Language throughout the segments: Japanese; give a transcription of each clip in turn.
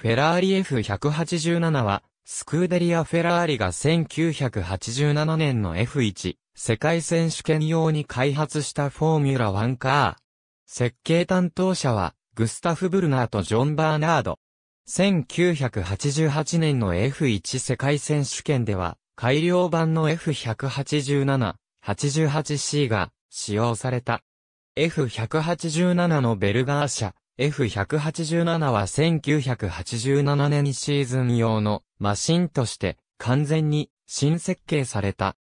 フェラーリ F187 は、スクーデリア・フェラーリが1987年の F1 世界選手権用に開発したフォーミュラ1カー。設計担当者は、グスタフ・ブルナーとジョン・バーナード。1988年の F1 世界選手権では、改良版の F187、88C が使用された。F187 のベルガー社、F187 は1987年シーズン用のマシンとして完全に新設計された。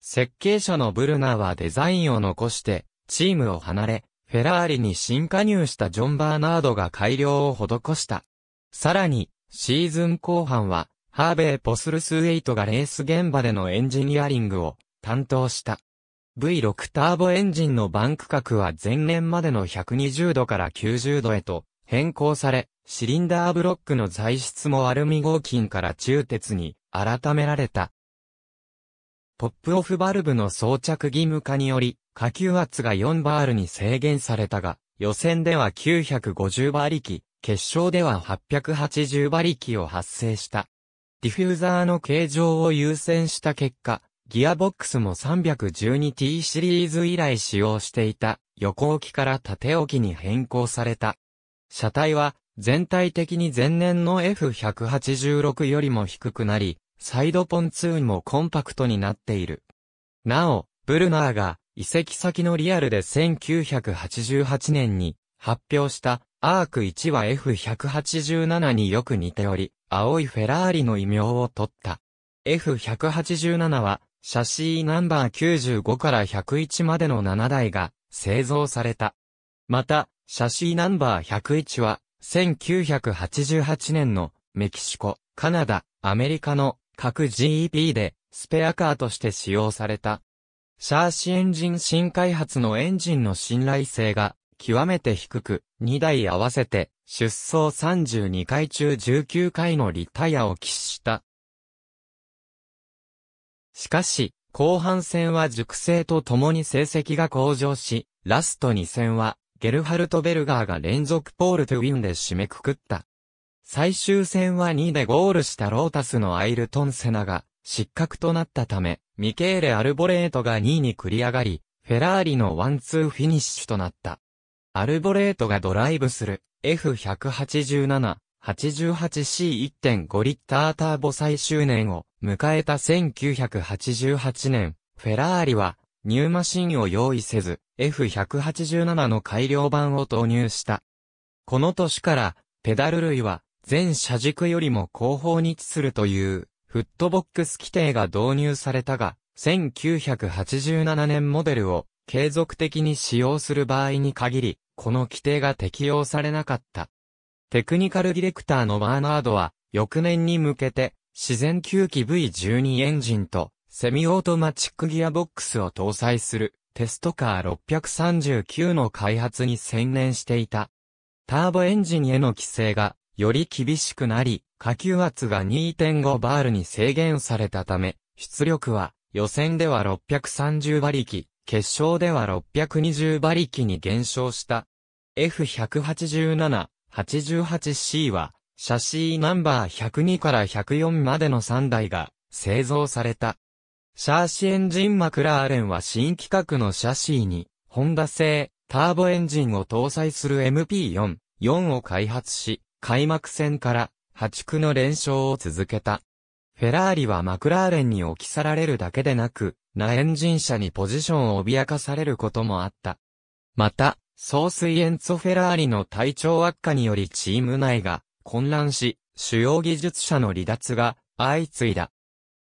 設計者のブルナーはデザインを残してチームを離れ、フェラーリに新加入したジョン・バーナードが改良を施した。さらに、シーズン後半は、ハーベイ・ポスルス・エイトがレース現場でのエンジニアリングを担当した。V6 ターボエンジンのバンク角は前年までの120度から90度へと変更され、シリンダーブロックの材質もアルミ合金から中鉄に改められた。ポップオフバルブの装着義務化により、下級圧が4バールに制限されたが、予選では950馬力、決勝では880馬力を発生した。ディフューザーの形状を優先した結果、ギアボックスも 312T シリーズ以来使用していた横置きから縦置きに変更された。車体は全体的に前年の F186 よりも低くなり、サイドポンツーもコンパクトになっている。なお、ブルナーが移籍先のリアルで1988年に発表したアーク1は F187 によく似ており、青いフェラーリの異名を取った。F187 はシャシーナンバー95から101までの7台が製造された。また、シャシーナンバー101は、1988年のメキシコ、カナダ、アメリカの各 GEP でスペアカーとして使用された。シャーシエンジン新開発のエンジンの信頼性が極めて低く、2台合わせて出走32回中19回のリタイアを喫したしかし、後半戦は熟成と共に成績が向上し、ラスト2戦は、ゲルハルト・ベルガーが連続ポールとウィンで締めくくった。最終戦は2でゴールしたロータスのアイルトン・セナが失格となったため、ミケーレ・アルボレートが2位に繰り上がり、フェラーリのワンツーフィニッシュとなった。アルボレートがドライブする F187-88C1.5 リッターターボ最終年を迎えた1988年、フェラーリは、ニューマシンを用意せず、F187 の改良版を投入した。この年から、ペダル類は、全車軸よりも後方に位置するという、フットボックス規定が導入されたが、1987年モデルを継続的に使用する場合に限り、この規定が適用されなかった。テクニカルディレクターのバーナードは、翌年に向けて、自然吸気 V12 エンジンとセミオートマチックギアボックスを搭載するテストカー639の開発に専念していた。ターボエンジンへの規制がより厳しくなり、下級圧が2.5バールに制限されたため、出力は予選では630馬力、決勝では620馬力に減少した。F187-88C はシャシーナンバー102から104までの3台が製造された。シャーシエンジンマクラーレンは新規格のシャシーに、ホンダ製、ターボエンジンを搭載する MP4、4を開発し、開幕戦から破竹の連勝を続けた。フェラーリはマクラーレンに置き去られるだけでなく、ナエンジン車にポジションを脅かされることもあった。また、総水エンツォ・フェラーリの体調悪化によりチーム内が混乱し、主要技術者の離脱が相次いだ。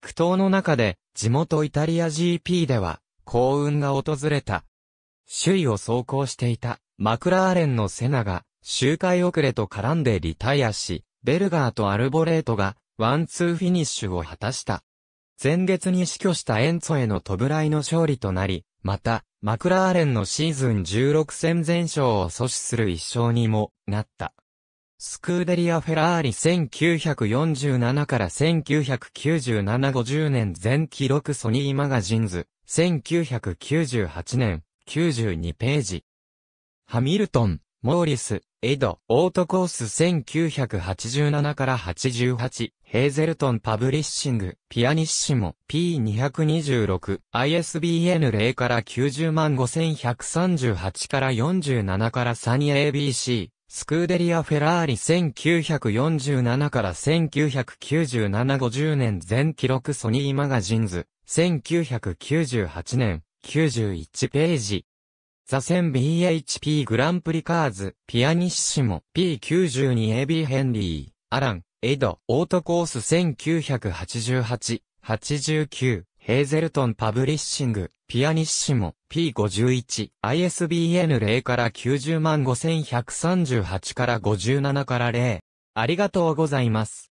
苦闘の中で、地元イタリア GP では、幸運が訪れた。首位を走行していた、マクラーレンのセナが、周回遅れと絡んでリタイアし、ベルガーとアルボレートが、ワンツーフィニッシュを果たした。前月に死去したエンツォへの弔いの勝利となり、また、マクラーレンのシーズン16戦全勝を阻止する一勝にもなった。スクーデリア・フェラーリ1947から1997 50年全記録ソニーマガジンズ1998年92ページハミルトン、モーリス、エド、オートコース1987から88、ヘーゼルトンパブリッシング、ピアニッシモ、P226、ISBN 0から90万5138から47からー a b c スクーデリア・フェラーリ1947から1997 50年全記録ソニーマガジンズ1998年91ページザセン BHP グランプリカーズピアニッシモ P92AB ヘンリーアランエドオートコース1988 89ヘーゼルトンパブリッシング、ピアニッシモ、P51、ISBN 0から90万5138から57から0。ありがとうございます。